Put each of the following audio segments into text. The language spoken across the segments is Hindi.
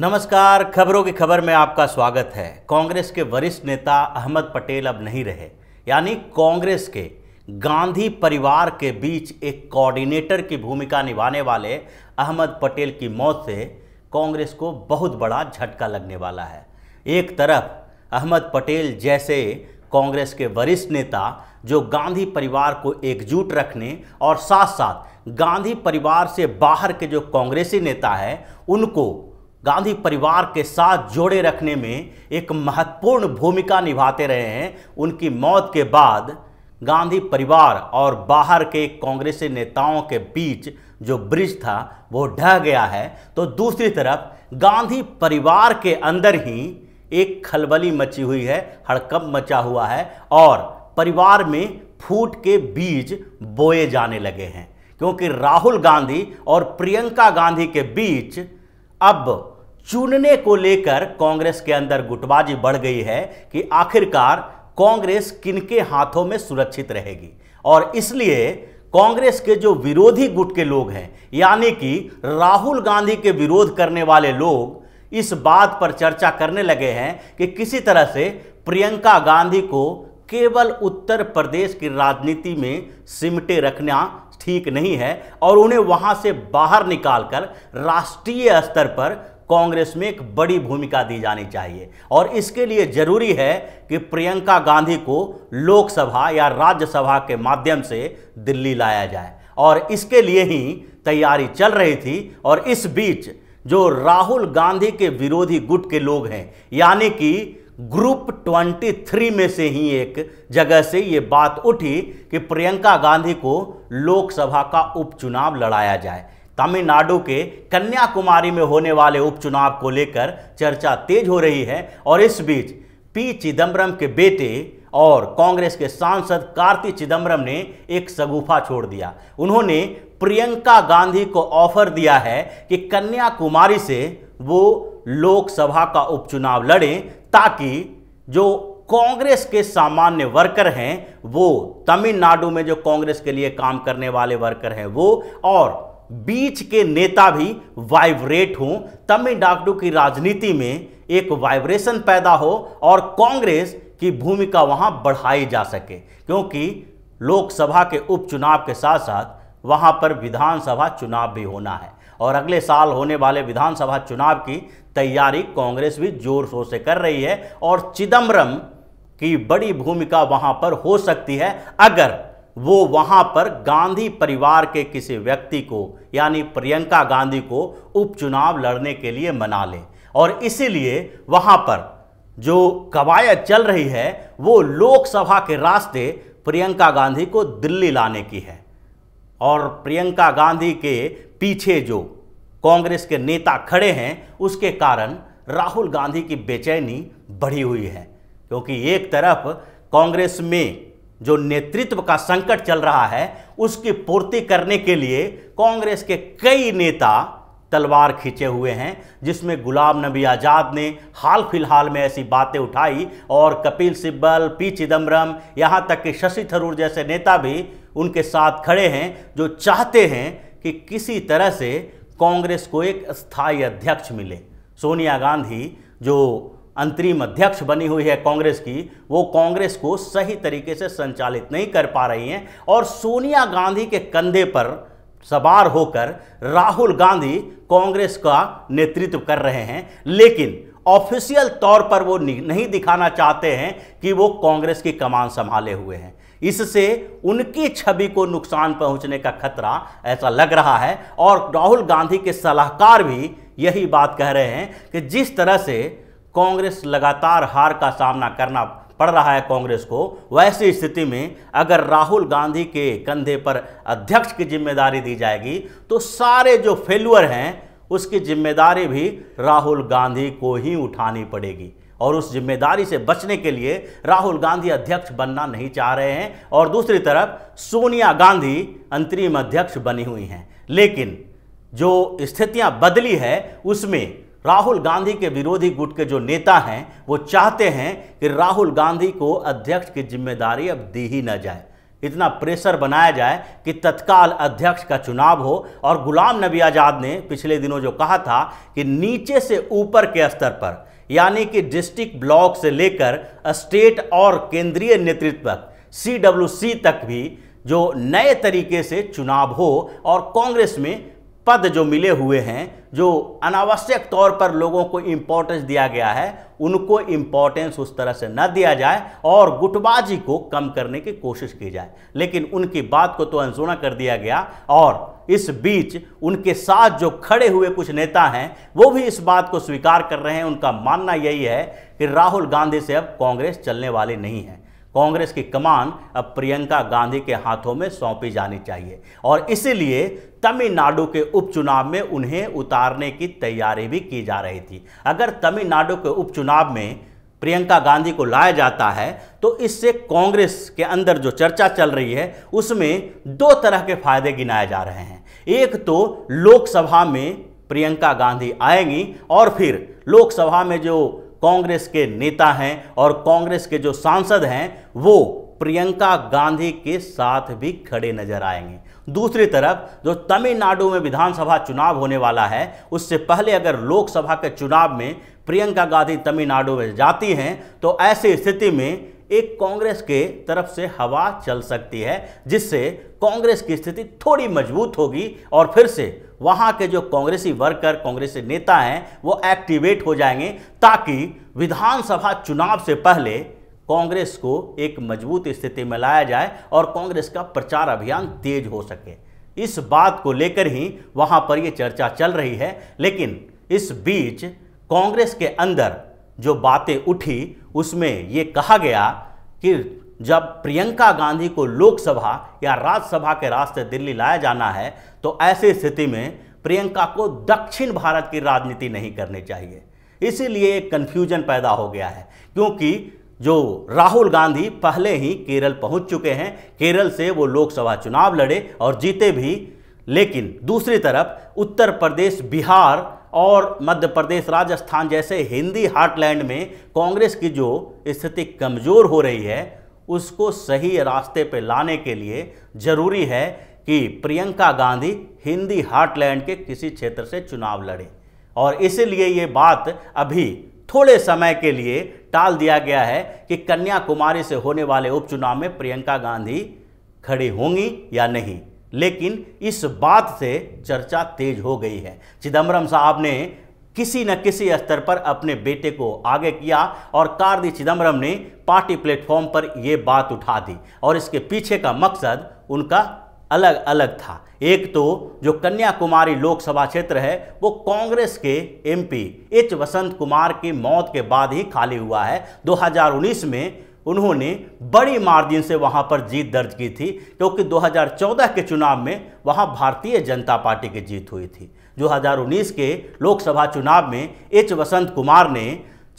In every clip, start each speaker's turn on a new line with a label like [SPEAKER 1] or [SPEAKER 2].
[SPEAKER 1] नमस्कार खबरों की खबर में आपका स्वागत है कांग्रेस के वरिष्ठ नेता अहमद पटेल अब नहीं रहे यानी कांग्रेस के गांधी परिवार के बीच एक कोऑर्डिनेटर की भूमिका निभाने वाले अहमद पटेल की मौत से कांग्रेस को बहुत बड़ा झटका लगने वाला है एक तरफ अहमद पटेल जैसे कांग्रेस के वरिष्ठ नेता जो गांधी परिवार को एकजुट रखने और साथ साथ गांधी परिवार से बाहर के जो कांग्रेसी नेता हैं उनको गांधी परिवार के साथ जोड़े रखने में एक महत्वपूर्ण भूमिका निभाते रहे हैं उनकी मौत के बाद गांधी परिवार और बाहर के कांग्रेसी नेताओं के बीच जो ब्रिज था वो ढह गया है तो दूसरी तरफ गांधी परिवार के अंदर ही एक खलबली मची हुई है हड़कंप मचा हुआ है और परिवार में फूट के बीज बोए जाने लगे हैं क्योंकि राहुल गांधी और प्रियंका गांधी के बीच अब चुनने को लेकर कांग्रेस के अंदर गुटबाजी बढ़ गई है कि आखिरकार कांग्रेस किनके हाथों में सुरक्षित रहेगी और इसलिए कांग्रेस के जो विरोधी गुट के लोग हैं यानी कि राहुल गांधी के विरोध करने वाले लोग इस बात पर चर्चा करने लगे हैं कि किसी तरह से प्रियंका गांधी को केवल उत्तर प्रदेश की राजनीति में सिमटे रखना ठीक नहीं है और उन्हें वहां से बाहर निकालकर राष्ट्रीय स्तर पर कांग्रेस में एक बड़ी भूमिका दी जानी चाहिए और इसके लिए जरूरी है कि प्रियंका गांधी को लोकसभा या राज्यसभा के माध्यम से दिल्ली लाया जाए और इसके लिए ही तैयारी चल रही थी और इस बीच जो राहुल गांधी के विरोधी गुट के लोग हैं यानी कि ग्रुप 23 में से ही एक जगह से ये बात उठी कि प्रियंका गांधी को लोकसभा का उपचुनाव लड़ाया जाए तमिलनाडु के कन्याकुमारी में होने वाले उपचुनाव को लेकर चर्चा तेज हो रही है और इस बीच पी चिदम्बरम के बेटे और कांग्रेस के सांसद कार्ति चिदम्बरम ने एक सगुफा छोड़ दिया उन्होंने प्रियंका गांधी को ऑफर दिया है कि कन्याकुमारी से वो लोकसभा का उपचुनाव लड़ें ताकि जो कांग्रेस के सामान्य वर्कर हैं वो तमिलनाडु में जो कांग्रेस के लिए काम करने वाले वर्कर हैं वो और बीच के नेता भी वाइब्रेट हों तमिलनाडु की राजनीति में एक वाइब्रेशन पैदा हो और कांग्रेस की भूमिका वहां बढ़ाई जा सके क्योंकि लोकसभा के उपचुनाव के साथ साथ वहां पर विधानसभा चुनाव भी होना है और अगले साल होने वाले विधानसभा चुनाव की तैयारी कांग्रेस भी जोर शोर से कर रही है और चिदम्बरम की बड़ी भूमिका वहां पर हो सकती है अगर वो वहाँ पर गांधी परिवार के किसी व्यक्ति को यानी प्रियंका गांधी को उपचुनाव लड़ने के लिए मना लें और इसीलिए वहाँ पर जो कवायद चल रही है वो लोकसभा के रास्ते प्रियंका गांधी को दिल्ली लाने की है और प्रियंका गांधी के पीछे जो कांग्रेस के नेता खड़े हैं उसके कारण राहुल गांधी की बेचैनी बढ़ी हुई है क्योंकि एक तरफ कांग्रेस में जो नेतृत्व का संकट चल रहा है उसकी पूर्ति करने के लिए कांग्रेस के कई नेता तलवार खींचे हुए हैं जिसमें गुलाम नबी आज़ाद ने हाल फिलहाल में ऐसी बातें उठाई और कपिल सिब्बल पी चिदम्बरम यहाँ तक कि शशि थरूर जैसे नेता भी उनके साथ खड़े हैं जो चाहते हैं कि किसी तरह से कांग्रेस को एक स्थायी अध्यक्ष मिले सोनिया गांधी जो अंतरिम अध्यक्ष बनी हुई है कांग्रेस की वो कांग्रेस को सही तरीके से संचालित नहीं कर पा रही हैं और सोनिया गांधी के कंधे पर सवार होकर राहुल गांधी कांग्रेस का नेतृत्व कर रहे हैं लेकिन ऑफिशियल तौर पर वो नहीं दिखाना चाहते हैं कि वो कांग्रेस की कमान संभाले हुए हैं इससे उनकी छवि को नुकसान पहुंचने का खतरा ऐसा लग रहा है और राहुल गांधी के सलाहकार भी यही बात कह रहे हैं कि जिस तरह से कांग्रेस लगातार हार का सामना करना पड़ रहा है कांग्रेस को वैसी स्थिति में अगर राहुल गांधी के कंधे पर अध्यक्ष की जिम्मेदारी दी जाएगी तो सारे जो फेलुअर हैं उसकी जिम्मेदारी भी राहुल गांधी को ही उठानी पड़ेगी और उस जिम्मेदारी से बचने के लिए राहुल गांधी अध्यक्ष बनना नहीं चाह रहे हैं और दूसरी तरफ सोनिया गांधी अंतरिम अध्यक्ष बनी हुई हैं लेकिन जो स्थितियां बदली है उसमें राहुल गांधी के विरोधी गुट के जो नेता हैं वो चाहते हैं कि राहुल गांधी को अध्यक्ष की जिम्मेदारी अब दी ही ना जाए इतना प्रेशर बनाया जाए कि तत्काल अध्यक्ष का चुनाव हो और गुलाम नबी आज़ाद ने पिछले दिनों जो कहा था कि नीचे से ऊपर के स्तर पर यानी कि डिस्ट्रिक्ट ब्लॉक से लेकर स्टेट और केंद्रीय नेतृत्व तक सी तक भी जो नए तरीके से चुनाव हो और कांग्रेस में पद जो मिले हुए हैं जो अनावश्यक तौर पर लोगों को इम्पोर्टेंस दिया गया है उनको इम्पोर्टेंस उस तरह से न दिया जाए और गुटबाजी को कम करने की कोशिश की जाए लेकिन उनकी बात को तो अनसुना कर दिया गया और इस बीच उनके साथ जो खड़े हुए कुछ नेता हैं वो भी इस बात को स्वीकार कर रहे हैं उनका मानना यही है कि राहुल गांधी से अब कांग्रेस चलने वाली नहीं है कांग्रेस की कमान अब प्रियंका गांधी के हाथों में सौंपी जानी चाहिए और इसीलिए तमिलनाडु के उपचुनाव में उन्हें उतारने की तैयारी भी की जा रही थी अगर तमिलनाडु के उपचुनाव में प्रियंका गांधी को लाया जाता है तो इससे कांग्रेस के अंदर जो चर्चा चल रही है उसमें दो तरह के फायदे गिनाए जा रहे हैं एक तो लोकसभा में प्रियंका गांधी आएंगी और फिर लोकसभा में जो कांग्रेस के नेता हैं और कांग्रेस के जो सांसद हैं वो प्रियंका गांधी के साथ भी खड़े नजर आएंगे दूसरी तरफ जो तमिलनाडु में विधानसभा चुनाव होने वाला है उससे पहले अगर लोकसभा के चुनाव में प्रियंका गांधी तमिलनाडु में जाती हैं तो ऐसी स्थिति में एक कांग्रेस के तरफ से हवा चल सकती है जिससे कांग्रेस की स्थिति थोड़ी मजबूत होगी और फिर से वहाँ के जो कांग्रेसी वर्कर कांग्रेसी नेता हैं वो एक्टिवेट हो जाएंगे ताकि विधानसभा चुनाव से पहले कांग्रेस को एक मजबूत स्थिति में लाया जाए और कांग्रेस का प्रचार अभियान तेज हो सके इस बात को लेकर ही वहाँ पर ये चर्चा चल रही है लेकिन इस बीच कांग्रेस के अंदर जो बातें उठी उसमें ये कहा गया कि जब प्रियंका गांधी को लोकसभा या राज्यसभा के रास्ते दिल्ली लाया जाना है तो ऐसी स्थिति में प्रियंका को दक्षिण भारत की राजनीति नहीं करनी चाहिए इसीलिए एक कन्फ्यूजन पैदा हो गया है क्योंकि जो राहुल गांधी पहले ही केरल पहुंच चुके हैं केरल से वो लोकसभा चुनाव लड़े और जीते भी लेकिन दूसरी तरफ उत्तर प्रदेश बिहार और मध्य प्रदेश राजस्थान जैसे हिंदी हार्टलैंड में कांग्रेस की जो स्थिति कमज़ोर हो रही है उसको सही रास्ते पर लाने के लिए ज़रूरी है कि प्रियंका गांधी हिंदी हार्टलैंड के किसी क्षेत्र से चुनाव लड़े और इसलिए ये बात अभी थोड़े समय के लिए टाल दिया गया है कि कन्याकुमारी से होने वाले उपचुनाव में प्रियंका गांधी खड़ी होंगी या नहीं लेकिन इस बात से चर्चा तेज हो गई है चिदम्बरम साहब ने किसी न किसी स्तर पर अपने बेटे को आगे किया और कार्दी चिदम्बरम ने पार्टी प्लेटफॉर्म पर यह बात उठा दी और इसके पीछे का मकसद उनका अलग अलग था एक तो जो कन्याकुमारी लोकसभा क्षेत्र है वो कांग्रेस के एमपी एच वसंत कुमार की मौत के बाद ही खाली हुआ है 2019 में उन्होंने बड़ी मार्जिन से वहाँ पर जीत दर्ज की थी क्योंकि 2014 के चुनाव में वहाँ भारतीय जनता पार्टी की जीत हुई थी 2019 के लोकसभा चुनाव में एच वसंत कुमार ने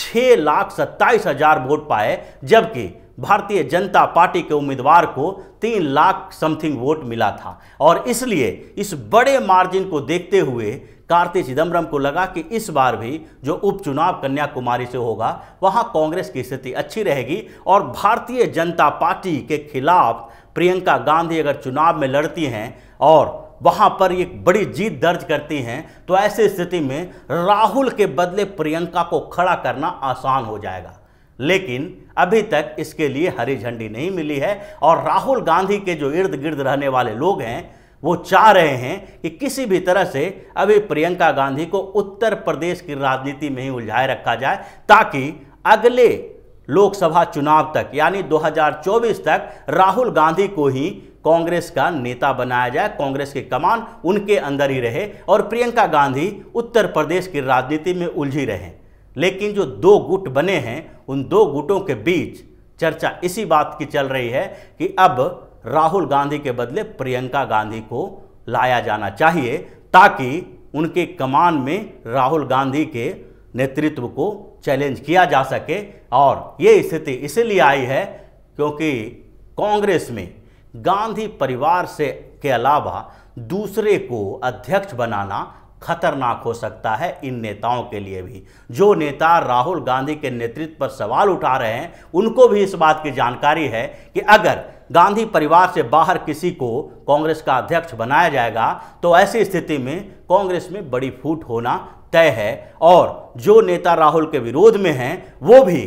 [SPEAKER 1] छः लाख सत्ताईस हजार वोट पाए जबकि भारतीय जनता पार्टी के उम्मीदवार को तीन लाख समथिंग वोट मिला था और इसलिए इस बड़े मार्जिन को देखते हुए कार्ति चिदम्बरम को लगा कि इस बार भी जो उपचुनाव कन्याकुमारी से होगा वहाँ कांग्रेस की स्थिति अच्छी रहेगी और भारतीय जनता पार्टी के खिलाफ प्रियंका गांधी अगर चुनाव में लड़ती हैं और वहाँ पर एक बड़ी जीत दर्ज करती हैं तो ऐसी स्थिति में राहुल के बदले प्रियंका को खड़ा करना आसान हो जाएगा लेकिन अभी तक इसके लिए हरी झंडी नहीं मिली है और राहुल गांधी के जो इर्द गिर्द रहने वाले लोग हैं वो चाह रहे हैं कि किसी भी तरह से अभी प्रियंका गांधी को उत्तर प्रदेश की राजनीति में ही उलझाए रखा जाए ताकि अगले लोकसभा चुनाव तक यानी 2024 तक राहुल गांधी को ही कांग्रेस का नेता बनाया जाए कांग्रेस की कमान उनके अंदर ही रहे और प्रियंका गांधी उत्तर प्रदेश की राजनीति में उलझी रहें लेकिन जो दो गुट बने हैं उन दो गुटों के बीच चर्चा इसी बात की चल रही है कि अब राहुल गांधी के बदले प्रियंका गांधी को लाया जाना चाहिए ताकि उनके कमान में राहुल गांधी के नेतृत्व को चैलेंज किया जा सके और ये स्थिति इसलिए आई है क्योंकि कांग्रेस में गांधी परिवार से के अलावा दूसरे को अध्यक्ष बनाना खतरनाक हो सकता है इन नेताओं के लिए भी जो नेता राहुल गांधी के नेतृत्व पर सवाल उठा रहे हैं उनको भी इस बात की जानकारी है कि अगर गांधी परिवार से बाहर किसी को कांग्रेस का अध्यक्ष बनाया जाएगा तो ऐसी स्थिति में कांग्रेस में बड़ी फूट होना तय है और जो नेता राहुल के विरोध में हैं वो भी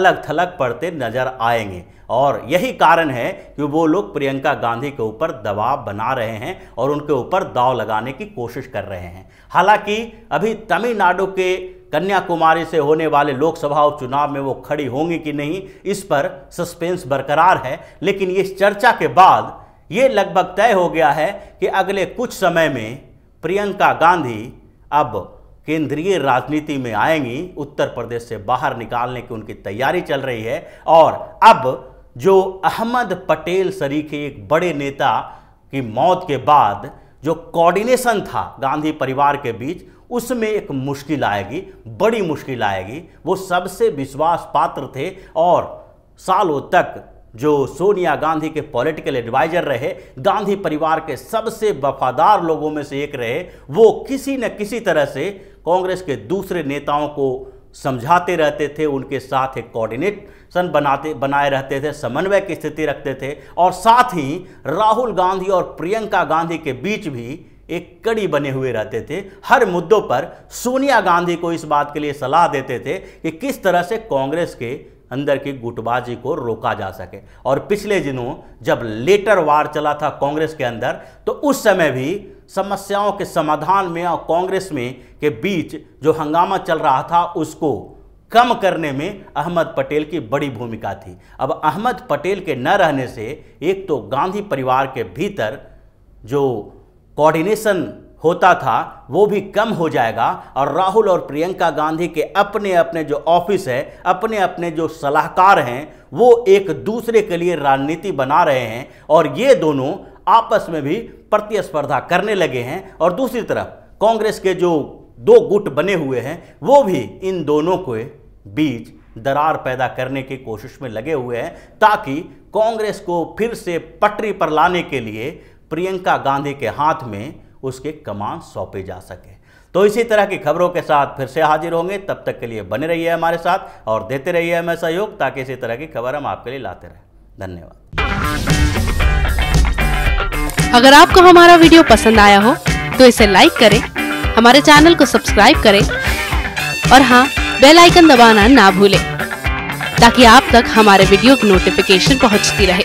[SPEAKER 1] अलग थलग पड़ते नजर आएंगे और यही कारण है कि वो लोग प्रियंका गांधी के ऊपर दबाव बना रहे हैं और उनके ऊपर दाव लगाने की कोशिश कर रहे हैं हालांकि अभी तमिलनाडु के कन्याकुमारी से होने वाले लोकसभा उपचुनाव में वो खड़ी होंगी कि नहीं इस पर सस्पेंस बरकरार है लेकिन इस चर्चा के बाद ये लगभग तय हो गया है कि अगले कुछ समय में प्रियंका गांधी अब केंद्रीय राजनीति में आएंगी उत्तर प्रदेश से बाहर निकालने की उनकी तैयारी चल रही है और अब जो अहमद पटेल सरीखे एक बड़े नेता की मौत के बाद जो कोऑर्डिनेशन था गांधी परिवार के बीच उसमें एक मुश्किल आएगी बड़ी मुश्किल आएगी वो सबसे विश्वास पात्र थे और सालों तक जो सोनिया गांधी के पॉलिटिकल एडवाइजर रहे गांधी परिवार के सबसे वफादार लोगों में से एक रहे वो किसी न किसी तरह से कांग्रेस के दूसरे नेताओं को समझाते रहते थे उनके साथ एक कोऑर्डिनेशन बनाते बनाए रहते थे समन्वय की स्थिति रखते थे और साथ ही राहुल गांधी और प्रियंका गांधी के बीच भी एक कड़ी बने हुए रहते थे हर मुद्दों पर सोनिया गांधी को इस बात के लिए सलाह देते थे कि किस तरह से कांग्रेस के अंदर की गुटबाजी को रोका जा सके और पिछले दिनों जब लेटर वार चला था कांग्रेस के अंदर तो उस समय भी समस्याओं के समाधान में और कांग्रेस में के बीच जो हंगामा चल रहा था उसको कम करने में अहमद पटेल की बड़ी भूमिका थी अब अहमद पटेल के न रहने से एक तो गांधी परिवार के भीतर जो कोऑर्डिनेशन होता था वो भी कम हो जाएगा और राहुल और प्रियंका गांधी के अपने अपने जो ऑफिस है अपने अपने जो सलाहकार हैं वो एक दूसरे के लिए रणनीति बना रहे हैं और ये दोनों आपस में भी प्रतिस्पर्धा करने लगे हैं और दूसरी तरफ कांग्रेस के जो दो गुट बने हुए हैं वो भी इन दोनों के बीच दरार पैदा करने की कोशिश में लगे हुए हैं ताकि कांग्रेस को फिर से पटरी पर लाने के लिए प्रियंका गांधी के हाथ में उसके कमान सौंपे जा सके तो इसी तरह की खबरों के साथ फिर से हाजिर होंगे तब तक के लिए बने रहिए हमारे साथ और देते रहिए हमें सहयोग ताकि इसी तरह की खबर हम आपके लिए लाते रहें धन्यवाद अगर आपको हमारा वीडियो पसंद आया हो तो इसे लाइक करें हमारे चैनल को सब्सक्राइब करें और हाँ बेल आइकन दबाना ना भूलें ताकि आप तक हमारे वीडियो की नोटिफिकेशन पहुंचती रहे